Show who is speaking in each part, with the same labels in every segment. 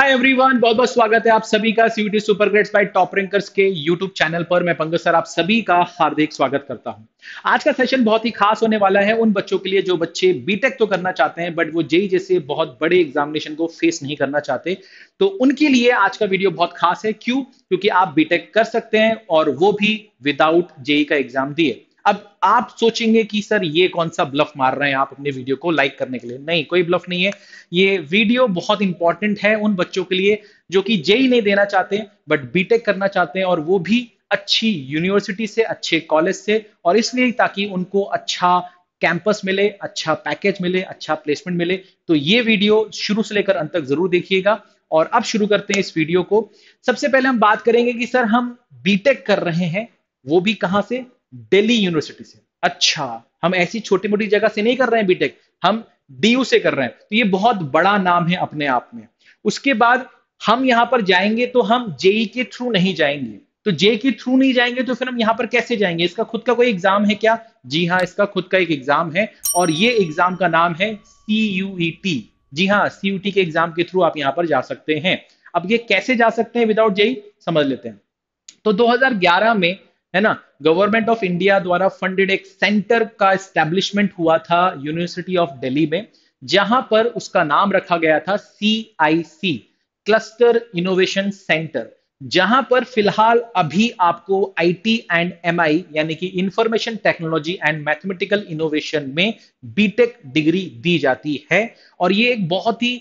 Speaker 1: Hi everyone बहुत बहुत स्वागत है आप सभी का CUT super greats by top rankers के यूट्यूब चैनल पर मैं पंकज सर आप सभी का हार्दिक स्वागत करता हूं आज का सेशन बहुत ही खास होने वाला है उन बच्चों के लिए जो बच्चे बीटेक तो करना चाहते हैं बट वो जेई e जैसे बहुत बड़े एग्जामिनेशन को फेस नहीं करना चाहते तो उनके लिए आज का वीडियो बहुत खास है क्यों क्योंकि आप बीटेक कर सकते हैं और वो भी विदाउट जेई e का एग्जाम दिए अब आप सोचेंगे कि सर ये कौन सा ब्लफ मार रहे हैं आप अपने वीडियो को लाइक करने के लिए नहीं कोई ब्लफ नहीं है ये वीडियो बहुत इंपॉर्टेंट है उन बच्चों के लिए जो कि जेई e e नहीं देना चाहते बट बीटेक करना चाहते हैं और वो भी अच्छी यूनिवर्सिटी से अच्छे कॉलेज से और इसलिए ताकि उनको अच्छा कैंपस मिले अच्छा पैकेज मिले अच्छा प्लेसमेंट मिले तो ये वीडियो शुरू से लेकर अंत तक जरूर देखिएगा और अब शुरू करते हैं इस वीडियो को सबसे पहले हम बात करेंगे कि सर हम बीटेक कर रहे हैं वो भी कहां से दिल्ली यूनिवर्सिटी से अच्छा हम ऐसी छोटी मोटी जगह से नहीं कर रहे हैं बीटेक हम डीयू से कर रहे हैं तो ये बहुत बड़ा नाम है अपने आप में उसके बाद हम यहां पर जाएंगे तो हम जेई e के थ्रू नहीं जाएंगे तो जे e के थ्रू नहीं जाएंगे तो फिर हम यहां पर कैसे जाएंगे इसका खुद का कोई एग्जाम है क्या जी हाँ इसका खुद का एक एग्जाम है और ये एग्जाम का नाम है सी यू टी जी हाँ सी यू टी के एग्जाम के थ्रू आप यहां पर जा सकते हैं अब ये कैसे जा सकते हैं विदाउट जेई e? समझ लेते हैं तो 2011 में है ना गवर्नमेंट ऑफ इंडिया द्वारा फंडेड एक सेंटर का एस्टेब्लिशमेंट हुआ था यूनिवर्सिटी ऑफ दिल्ली में जहां पर उसका नाम रखा गया था C I C cluster innovation centre जहां पर फिलहाल अभी आपको आईटी एंड एमआई यानी कि information technology and mathematical innovation में बीटेक डिग्री दी जाती है और ये एक बहुत ही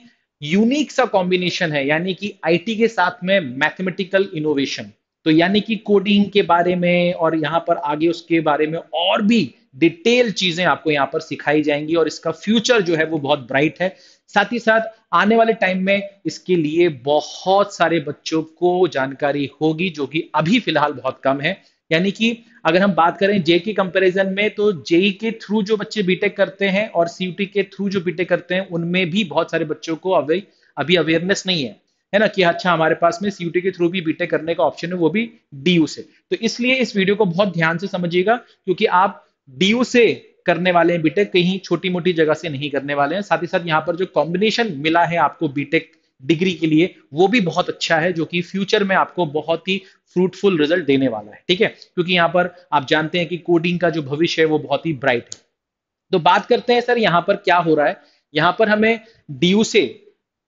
Speaker 1: यूनिक सा कॉम्बिनेशन है यानी कि आईटी के साथ में मैथमेटिकल इनोवेशन तो यानी कि कोडिंग के बारे में और यहाँ पर आगे उसके बारे में और भी डिटेल चीजें आपको यहाँ पर सिखाई जाएंगी और इसका फ्यूचर जो है वो बहुत ब्राइट है साथ ही साथ आने वाले टाइम में इसके लिए बहुत सारे बच्चों को जानकारी होगी जो कि अभी फिलहाल बहुत कम है यानी कि अगर हम बात करें जे के कंपेरिजन में तो जेई के थ्रू जो बच्चे बीटेक करते हैं और सीयूटी के थ्रू जो बीटेक करते हैं उनमें भी बहुत सारे बच्चों को अभी अभी अवेयरनेस नहीं है है ना कि अच्छा हमारे पास में सीयूटी के थ्रू भी बीटेक करने का ऑप्शन है वो भी डीयू से तो इसलिए इस वीडियो को बहुत ध्यान से समझिएगा क्योंकि आप डीयू से करने वाले हैं बीटेक कहीं छोटी मोटी जगह से नहीं करने वाले हैं साथ ही साथ यहाँ पर जो कॉम्बिनेशन मिला है आपको बीटेक डिग्री के लिए वो भी बहुत अच्छा है जो कि फ्यूचर में आपको बहुत ही फ्रूटफुल रिजल्ट देने वाला है ठीक है क्योंकि यहाँ पर आप जानते हैं कि कोडिंग का जो भविष्य है वो बहुत ही ब्राइट है तो बात करते हैं सर यहाँ पर क्या हो रहा है यहाँ पर हमें डीयू से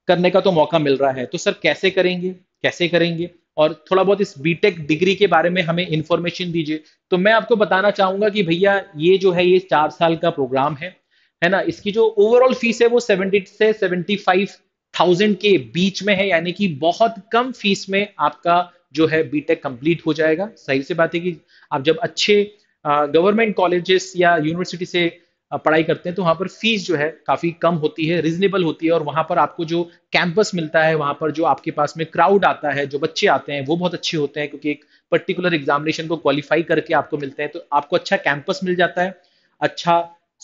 Speaker 1: करने का तो मौका मिल रहा है तो सर कैसे करेंगे कैसे करेंगे और थोड़ा बहुत इस बीटेक डिग्री के बारे में हमें इन्फॉर्मेशन दीजिए तो मैं आपको बताना चाहूंगा कि भैया ये जो है ये चार साल का प्रोग्राम है है ना इसकी जो ओवरऑल फीस है वो सेवेंटी से सेवेंटी फाइव थाउजेंड के बीच में है यानी कि बहुत कम फीस में आपका जो है बीटेक कंप्लीट हो जाएगा सही से बात है कि आप जब अच्छे गवर्नमेंट कॉलेजेस या यूनिवर्सिटी से पढ़ाई करते हैं तो वहाँ पर फीस जो है काफ़ी कम होती है रिजनेबल होती है और वहाँ पर आपको जो कैंपस मिलता है वहाँ पर जो आपके पास में क्राउड आता है जो बच्चे आते हैं वो बहुत अच्छे होते हैं क्योंकि एक पर्टिकुलर एग्जामिनेशन को क्वालिफाई करके आपको मिलते हैं तो आपको अच्छा कैंपस मिल जाता है अच्छा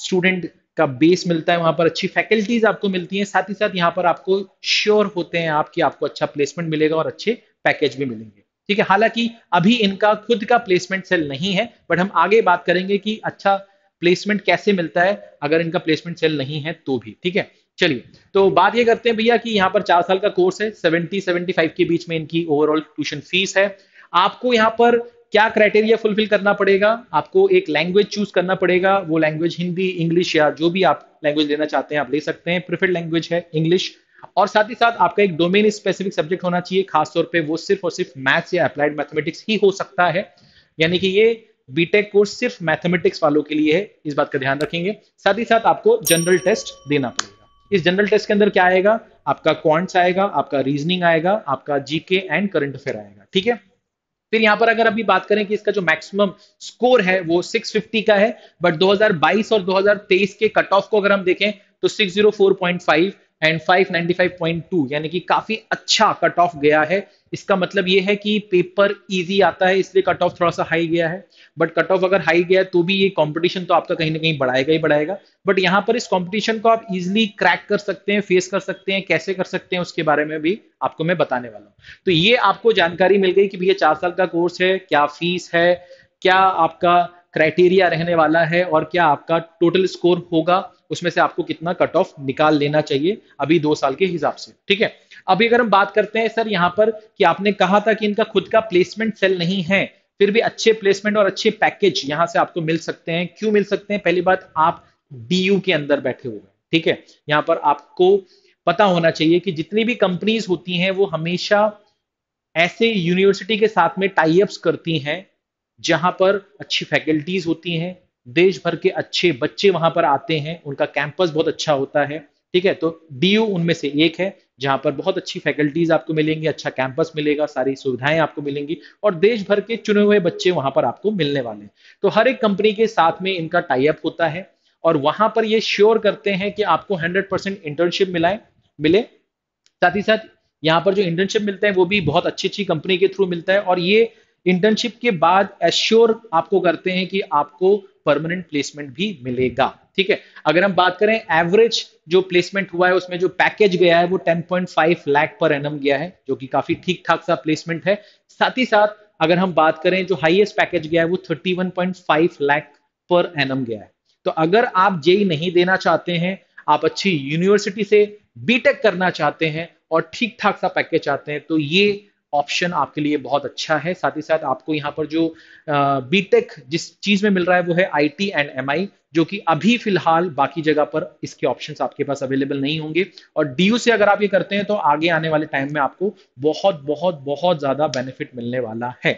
Speaker 1: स्टूडेंट का बेस मिलता है वहाँ पर अच्छी फैकल्टीज आपको मिलती हैं साथ ही साथ यहाँ पर आपको श्योर होते हैं आप कि आपको अच्छा प्लेसमेंट मिलेगा और अच्छे पैकेज भी मिलेंगे ठीक है हालांकि अभी इनका खुद का प्लेसमेंट सेल नहीं है बट हम आगे बात करेंगे कि अच्छा प्लेसमेंट कैसे मिलता है अगर इनका प्लेसमेंट सेल नहीं है तो भी ठीक है चलिए तो बात ये करते हैं भैया कि यहाँ पर चार साल का कोर्स है 70 75 के बीच में इनकी ओवरऑल ट्यूशन फीस है आपको यहाँ पर क्या क्राइटेरिया फुलफिल करना पड़ेगा आपको एक लैंग्वेज चूज करना पड़ेगा वो लैंग्वेज हिंदी इंग्लिश या जो भी आप लैंग्वेज लेना चाहते हैं आप ले सकते हैं प्रिफर्ड लैंग्वेज है इंग्लिश और साथ ही साथ आपका एक डोमेन स्पेसिफिक सब्जेक्ट होना चाहिए खासतौर पर वो सिर्फ और सिर्फ मैथ्स या अप्लाइड मैथमेटिक्स ही हो सकता है यानी कि ये बीटेक कोर्स सिर्फ मैथमेटिक्स वालों के लिए है इस बात का ध्यान रखेंगे साथ ही साथ आपको जनरल टेस्ट देना पड़ेगा इस जनरल टेस्ट के अंदर क्या आएगा आपका क्वांट्स आएगा आपका रीजनिंग आएगा आपका जीके एंड करंट अफेयर आएगा ठीक है फिर यहां पर अगर अभी बात करें कि इसका जो मैक्सिमम स्कोर है वो 650 का है बट 2022 और 2023 के कट ऑफ को अगर हम देखें तो 604.5 एंड 595.2 यानी कि काफी अच्छा कट ऑफ गया है इसका मतलब ये है कि पेपर इजी आता है इसलिए कट ऑफ थोड़ा सा हाई गया है बट कट ऑफ अगर हाई गया तो भी ये कंपटीशन तो आपका कहीं ना कहीं बढ़ाएगा ही बढ़ाएगा बट यहाँ पर इस कंपटीशन को आप इजिली क्रैक कर सकते हैं फेस कर सकते हैं कैसे कर सकते हैं उसके बारे में भी आपको मैं बताने वाला हूँ तो ये आपको जानकारी मिल गई कि भैया चार साल का कोर्स है क्या फीस है क्या आपका क्राइटेरिया रहने वाला है और क्या आपका टोटल स्कोर होगा उसमें से आपको कितना कट ऑफ निकाल लेना चाहिए अभी दो साल के हिसाब से ठीक है अभी अगर हम बात करते हैं सर यहाँ पर कि आपने कहा था कि इनका खुद का प्लेसमेंट सेल नहीं है फिर भी अच्छे प्लेसमेंट और अच्छे पैकेज यहाँ से आपको मिल सकते हैं क्यों मिल सकते हैं पहली बात आप डी के अंदर बैठे हुए हैं ठीक है यहाँ पर आपको पता होना चाहिए कि जितनी भी कंपनीज होती हैं वो हमेशा ऐसे यूनिवर्सिटी के साथ में टाइप करती हैं जहां पर अच्छी फैकल्टीज होती हैं देश भर के अच्छे बच्चे वहां पर आते हैं उनका कैंपस बहुत अच्छा होता है ठीक है तो डी उनमें से एक है जहां पर बहुत अच्छी फैकल्टीज आपको मिलेंगी अच्छा कैंपस मिलेगा सारी सुविधाएं आपको मिलेंगी और देश भर के चुने हुए बच्चे वहां पर आपको मिलने वाले हैं तो हर एक कंपनी के साथ में इनका टाइप होता है और वहां पर ये श्योर करते हैं कि आपको 100% इंटर्नशिप मिलाए मिले साथ ही साथ यहाँ पर जो इंटर्नशिप मिलते हैं वो भी बहुत अच्छी अच्छी कंपनी के थ्रू मिलता है और ये इंटर्नशिप के बाद एश्योर आपको करते हैं कि आपको परमानेंट प्लेसमेंट भी मिलेगा ठीक है अगर हम बात करें एवरेज जो प्लेसमेंट हुआ है उसमें जो पैकेज गया है वो 10.5 लाख पर एनम गया है जो कि काफी ठीक ठाक सा प्लेसमेंट है साथ ही साथ अगर हम बात करें जो हाईएस्ट पैकेज गया है वो 31.5 लाख पर एनम गया है तो अगर आप जेई e e नहीं देना चाहते हैं आप अच्छी यूनिवर्सिटी से बीटेक करना चाहते हैं और ठीक ठाक सा पैकेज चाहते हैं तो ये ऑप्शन आपके लिए बहुत अच्छा है साथ ही साथ आपको यहाँ पर जो बीटेक जिस चीज में मिल रहा है वो है आईटी एंड एमआई जो कि अभी फिलहाल बाकी जगह पर इसके ऑप्शंस आपके पास अवेलेबल नहीं होंगे और डीयू से अगर आप ये करते हैं तो आगे आने वाले टाइम में आपको बहुत बहुत बहुत ज्यादा बेनिफिट मिलने वाला है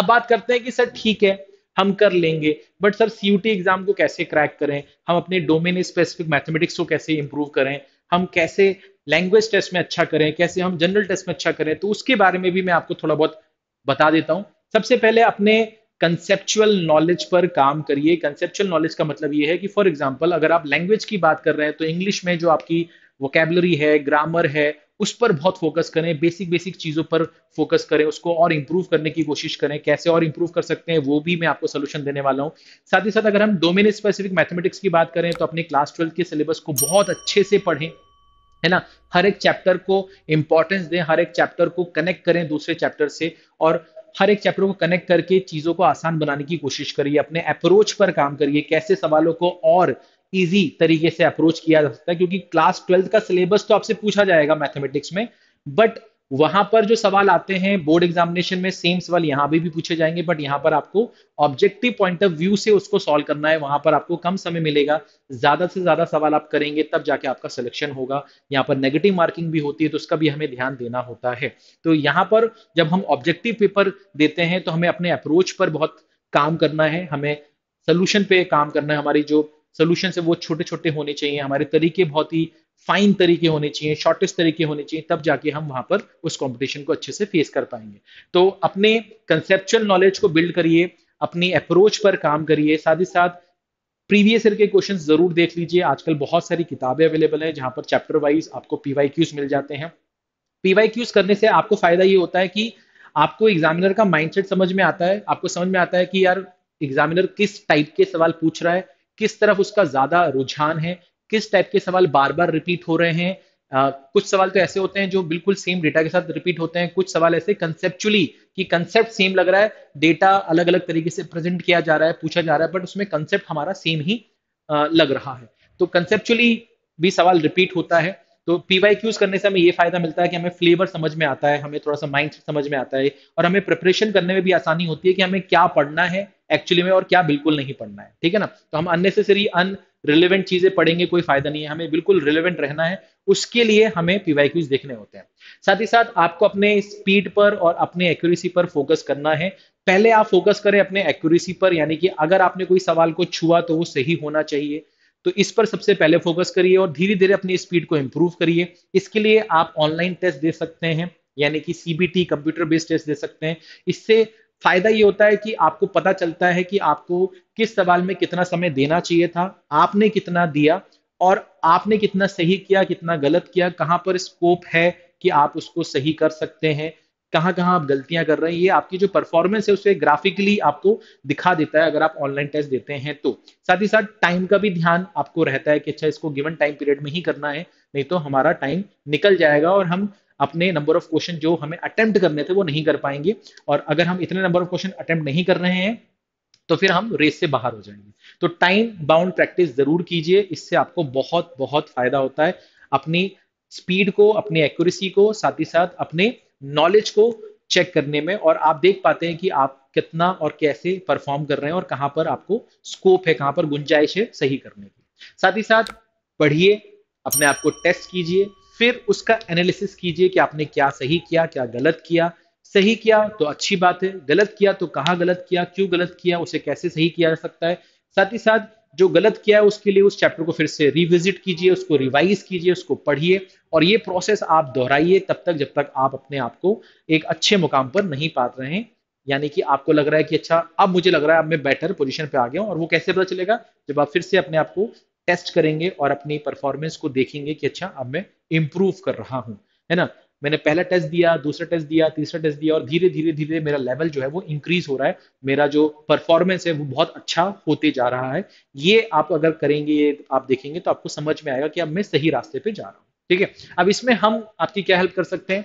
Speaker 1: अब बात करते हैं कि सर ठीक है हम कर लेंगे बट सर सीयूटी एग्जाम को कैसे क्रैक करें हम अपने डोमेन स्पेसिफिक मैथमेटिक्स को कैसे इंप्रूव करें हम कैसे लैंग्वेज टेस्ट में अच्छा करें कैसे हम जनरल टेस्ट में अच्छा करें तो उसके बारे में भी मैं आपको थोड़ा बहुत बता देता हूँ सबसे पहले अपने कंसेप्चुअल नॉलेज पर काम करिए कंसेप्चुअल नॉलेज का मतलब ये है कि फॉर एग्जाम्पल अगर आप लैंग्वेज की बात कर रहे हैं तो इंग्लिश में जो आपकी वोकेबलरी है ग्रामर है उस पर बहुत फोकस करें बेसिक बेसिक चीज़ों पर फोकस करें उसको और इम्प्रूव करने की कोशिश करें कैसे और इम्प्रूव कर सकते हैं वो भी मैं आपको सोल्यूशन देने वाला हूँ साथ ही साथ अगर हम डोमेन स्पेसिफिक मैथमेटिक्स की बात करें तो अपने क्लास ट्वेल्थ के सिलेबस को बहुत अच्छे से पढ़ें है ना हर एक चैप्टर को इंपॉर्टेंस दें हर एक चैप्टर को कनेक्ट करें दूसरे चैप्टर से और हर एक चैप्टर को कनेक्ट करके चीज़ों को आसान बनाने की कोशिश करिए अपने अप्रोच पर काम करिए कैसे सवालों को और इजी तरीके से अप्रोच किया जा सकता है क्योंकि क्लास ट्वेल्थ का सिलेबस तो आपसे पूछा जाएगा मैथमेटिक्स में बट वहां पर जो सवाल आते हैं बोर्ड एग्जामिनेशन में सेम सवाल यहाँ भी, भी पूछे जाएंगे बट यहाँ पर आपको ऑब्जेक्टिव पॉइंट ऑफ व्यू से उसको सॉल्व करना है वहां पर आपको कम समय मिलेगा ज्यादा से ज्यादा सवाल आप करेंगे तब जाके आपका सिलेक्शन होगा यहाँ पर नेगेटिव मार्किंग भी होती है तो उसका भी हमें ध्यान देना होता है तो यहाँ पर जब हम ऑब्जेक्टिव पेपर देते हैं तो हमें अपने अप्रोच पर बहुत काम करना है हमें सोल्यूशन पे काम करना है हमारी जो सोल्यूशन है वो छोटे छोटे होने चाहिए हमारे तरीके बहुत ही फाइन तरीके होने चाहिए शॉर्टेस्ट तरीके होने चाहिए तब जाके हम वहां पर उस कॉम्पिटिशन को अच्छे से फेस कर पाएंगे तो अपने कंसेप्चुअल नॉलेज को बिल्ड करिए अपनी अप्रोच पर काम करिए साथ ही साथ प्रीवियस ईयर के क्वेश्चन जरूर देख लीजिए आजकल बहुत सारी किताबें अवेलेबल है जहां पर चैप्टर वाइज आपको पीवाई क्यूज मिल जाते हैं पीवाई क्यूज करने से आपको फायदा ये होता है कि आपको एग्जामिनर का माइंडसेट समझ में आता है आपको समझ में आता है कि यार एग्जामिनर किस टाइप के सवाल पूछ रहा है किस तरफ उसका ज्यादा रुझान है किस टाइप के सवाल बार बार रिपीट हो रहे हैं Uh, कुछ सवाल तो ऐसे होते हैं जो बिल्कुल सेम डेटा के साथ रिपीट होते हैं कुछ सवाल ऐसे कंसेप्चुअली कि कंसेप्ट सेम लग रहा है डेटा अलग अलग तरीके से प्रेजेंट किया जा रहा है पूछा जा रहा है बट उसमें कंसेप्ट हमारा सेम ही uh, लग रहा है तो कंसेप्चुअली भी सवाल रिपीट होता है तो पीवाई क्यूज करने से हमें ये फायदा मिलता है कि हमें फ्लेवर समझ में आता है हमें थोड़ा सा माइंड समझ में आता है और हमें प्रिपरेशन करने में भी आसानी होती है कि हमें क्या पढ़ना है एक्चुअली में और क्या बिल्कुल नहीं पढ़ना है ठीक है ना तो हम अननेसेसरी अन रिलेवेंट चीजें पढ़ेंगे कोई फायदा नहीं है हमें बिल्कुल रिलेवेंट रहना है उसके लिए हमें पीवाई क्यूज देखने होते हैं साथ ही साथ आपको अपने स्पीड पर और अपने एक्यूरेसी पर फोकस करना है पहले आप फोकस करें अपने एक्यूरेसी पर यानी कि अगर आपने कोई सवाल को छुआ तो वो सही होना चाहिए तो इस पर सबसे पहले फोकस करिए और धीरे धीरे अपनी स्पीड को इंप्रूव करिए इसके लिए आप ऑनलाइन टेस्ट दे सकते हैं यानी कि सीबीटी कंप्यूटर बेस्ड टेस्ट दे सकते हैं इससे फायदा ये होता है कि आपको पता चलता है कि आपको किस सवाल में कितना समय देना चाहिए था आपने कितना दिया और आपने कितना सही किया कितना गलत किया कहाँ पर स्कोप है कि आप उसको सही कर सकते हैं कहाँ कहाँ आप गलतियां कर रहे हैं ये आपकी जो परफॉर्मेंस है उसे ग्राफिकली आपको दिखा देता है अगर आप ऑनलाइन टेस्ट देते हैं तो साथ ही साथ टाइम का भी ध्यान आपको रहता है कि अच्छा इसको गिवन टाइम पीरियड में ही करना है नहीं तो हमारा टाइम निकल जाएगा और हम अपने नंबर ऑफ क्वेश्चन जो हमें अटेम्प्ट करने थे वो नहीं कर पाएंगे और अगर हम इतने नंबर ऑफ क्वेश्चन अटेम्प्ट नहीं कर रहे हैं तो फिर हम रेस से बाहर हो जाएंगे तो टाइम बाउंड प्रैक्टिस जरूर कीजिए इससे आपको बहुत बहुत फायदा होता है अपनी स्पीड को अपनी एक्यूरेसी को साथ ही साथ अपने नॉलेज को चेक करने में और आप देख पाते हैं कि आप कितना और कैसे परफॉर्म कर रहे हैं और कहां पर आपको स्कोप है कहां पर गुंजाइश है सही करने की साथ ही साथ पढ़िए अपने आप को टेस्ट कीजिए फिर उसका एनालिसिस कीजिए कि आपने क्या सही किया क्या गलत किया सही किया तो अच्छी बात है गलत किया तो कहाँ गलत किया क्यों गलत किया उसे कैसे सही किया जा सकता है साथ ही साथ जो गलत किया है उसके लिए उस चैप्टर को फिर से रिविजिट कीजिए उसको रिवाइज कीजिए उसको पढ़िए और ये प्रोसेस आप दोहराइए तब तक जब तक आप अपने आप को एक अच्छे मुकाम पर नहीं पा रहे हैं यानी कि आपको लग रहा है कि अच्छा अब मुझे लग रहा है अब मैं बेटर पोजिशन पे आ गया हूँ और वो कैसे पता चलेगा जब आप फिर से अपने आप को टेस्ट करेंगे और अपनी परफॉर्मेंस को देखेंगे कि अच्छा अब मैं इम्प्रूव कर रहा हूँ है ना मैंने पहला टेस्ट दिया दूसरा टेस्ट दिया तीसरा टेस्ट दिया और धीरे धीरे धीरे मेरा लेवल जो है वो इंक्रीज हो रहा है मेरा जो परफॉर्मेंस है वो बहुत अच्छा होते जा रहा है ये आप अगर करेंगे ये आप देखेंगे तो आपको समझ में आएगा कि अब मैं सही रास्ते पे जा रहा हूँ ठीक है अब इसमें हम आपकी क्या हेल्प कर सकते हैं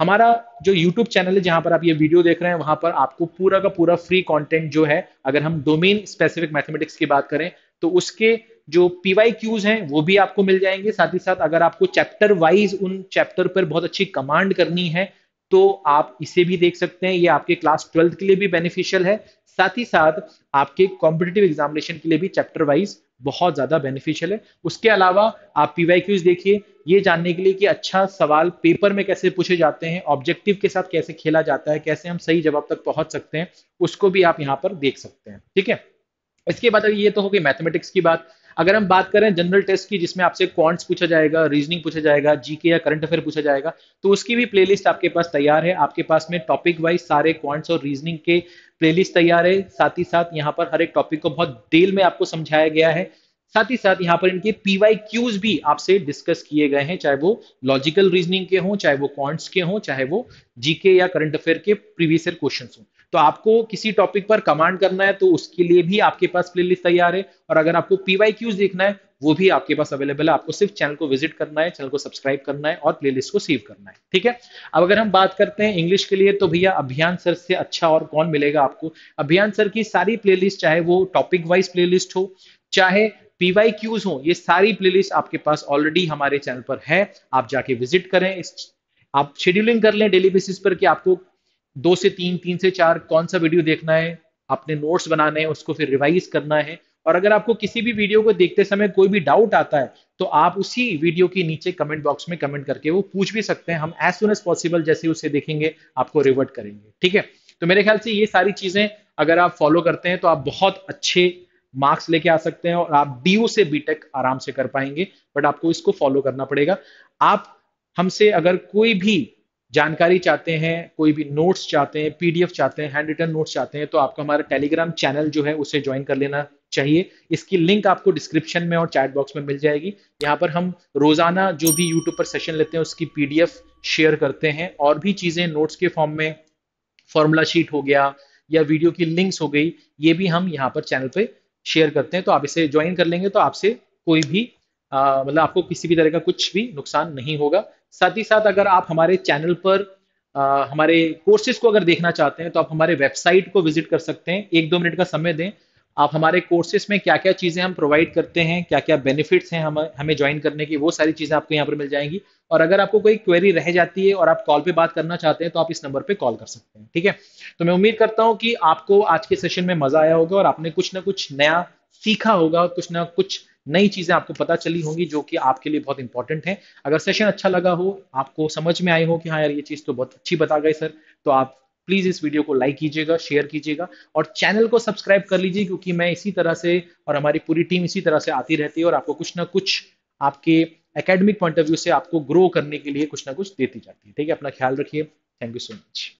Speaker 1: हमारा जो YouTube चैनल है जहां पर आप ये वीडियो देख रहे हैं वहां पर आपको पूरा का पूरा फ्री कंटेंट जो है अगर हम डोमेन स्पेसिफिक मैथमेटिक्स की बात करें तो उसके जो पीवाई क्यूज हैं वो भी आपको मिल जाएंगे साथ ही साथ अगर आपको चैप्टर वाइज उन चैप्टर पर बहुत अच्छी कमांड करनी है तो आप इसे भी देख सकते हैं ये आपके क्लास ट्वेल्थ के लिए भी बेनिफिशियल है साथ ही साथ आपके कॉम्पिटेटिव एग्जामिनेशन के लिए भी चैप्टर वाइज बहुत ज़्यादा बेनिफिशियल है उसके अलावा आप पीवाई क्यूज देखिए ये जानने के लिए कि अच्छा सवाल पेपर में कैसे पूछे जाते हैं ऑब्जेक्टिव के साथ कैसे खेला जाता है कैसे हम सही जवाब तक पहुंच सकते हैं उसको भी आप यहाँ पर देख सकते हैं ठीक है इसके बाद ये तो हो गई मैथमेटिक्स की बात अगर हम बात करें जनरल टेस्ट की जिसमें आपसे क्वांट्स पूछा जाएगा रीजनिंग पूछा जाएगा जीके या करंट अफेयर पूछा जाएगा तो उसकी भी प्लेलिस्ट आपके पास तैयार है आपके पास में टॉपिक वाइज सारे क्वांट्स और रीजनिंग के प्लेलिस्ट तैयार है साथ ही साथ यहाँ पर हर एक टॉपिक को बहुत डिटेल में आपको समझाया गया है साथ ही साथ यहाँ पर इनके पीवाई क्यूज भी आपसे डिस्कस किए गए हैं चाहे वो लॉजिकल रीजनिंग के हों चाहे वो क्वांट्स के हों चाहे वो जीके या करंट अफेयर के प्रीवियस ईयर क्वेश्चन हों तो आपको किसी टॉपिक पर कमांड करना है तो उसके लिए भी आपके पास प्लेलिस्ट तैयार है और अगर आपको पीवाई क्यूज देखना है वो भी आपके पास अवेलेबल है आपको सिर्फ चैनल को विजिट करना है चैनल को सब्सक्राइब करना है और प्लेलिस्ट को सेव करना है ठीक है अब अगर हम बात करते हैं इंग्लिश के लिए तो भैया अभियान सर से अच्छा और कौन मिलेगा आपको अभियान सर की सारी प्लेलिस्ट चाहे वो टॉपिक वाइज प्लेलिस्ट हो चाहे पीवाई क्यूज हो ये सारी प्लेलिस्ट आपके पास ऑलरेडी हमारे चैनल पर है आप जाके विजिट करें आप शेड्यूलिंग कर लें डेली बेसिस पर कि आपको दो से तीन तीन से चार कौन सा वीडियो देखना है अपने नोट्स बनाने हैं उसको फिर रिवाइज करना है और अगर आपको किसी भी वीडियो को देखते समय कोई भी डाउट आता है तो आप उसी वीडियो के नीचे कमेंट बॉक्स में कमेंट करके वो पूछ भी सकते हैं हम एज सुन एज पॉसिबल जैसे उसे देखेंगे आपको रिवर्ट करेंगे ठीक है तो मेरे ख्याल से ये सारी चीजें अगर आप फॉलो करते हैं तो आप बहुत अच्छे मार्क्स लेके आ सकते हैं और आप डी से बीटेक आराम से कर पाएंगे बट आपको इसको फॉलो करना पड़ेगा आप हमसे अगर कोई भी जानकारी चाहते हैं कोई भी नोट्स चाहते हैं पीडीएफ चाहते हैं हैंड रिटर्न नोट्स चाहते हैं तो आपको हमारा टेलीग्राम चैनल जो है उसे ज्वाइन कर लेना चाहिए इसकी लिंक आपको डिस्क्रिप्शन में और चैट बॉक्स में मिल जाएगी यहाँ पर हम रोजाना जो भी यूट्यूब पर सेशन लेते हैं उसकी पीडीएफ शेयर करते हैं और भी चीजें नोट्स के फॉर्म में फॉर्मूला शीट हो गया या वीडियो की लिंक्स हो गई ये भी हम यहाँ पर चैनल पे शेयर करते हैं तो आप इसे ज्वाइन कर लेंगे तो आपसे कोई भी मतलब आपको किसी भी तरह का कुछ भी नुकसान नहीं होगा साथ ही साथ अगर आप हमारे चैनल पर आ, हमारे कोर्सेज को अगर देखना चाहते हैं तो आप हमारे वेबसाइट को विजिट कर सकते हैं एक दो मिनट का समय दें आप हमारे कोर्सेज में क्या क्या चीज़ें हम प्रोवाइड करते हैं क्या क्या बेनिफिट्स हैं हम हमें ज्वाइन करने की वो सारी चीज़ें आपको यहाँ पर मिल जाएंगी और अगर आपको कोई क्वेरी रह जाती है और आप कॉल पे बात करना चाहते हैं तो आप इस नंबर पे कॉल कर सकते हैं ठीक है तो मैं उम्मीद करता हूँ कि आपको आज के सेशन में मज़ा आया होगा और आपने कुछ ना कुछ नया सीखा होगा कुछ ना कुछ नई चीजें आपको पता चली होंगी जो कि आपके लिए बहुत इंपॉर्टेंट है अगर सेशन अच्छा लगा हो आपको समझ में आई हो कि हाँ यार ये चीज तो बहुत अच्छी बता गए सर तो आप प्लीज इस वीडियो को लाइक कीजिएगा शेयर कीजिएगा और चैनल को सब्सक्राइब कर लीजिए क्योंकि मैं इसी तरह से और हमारी पूरी टीम इसी तरह से आती रहती है और आपको कुछ ना कुछ आपके एकेडमिक पॉइंट ऑफ व्यू से आपको ग्रो करने के लिए कुछ ना कुछ देती जाती है ठीक है अपना ख्याल रखिए थैंक यू सो मच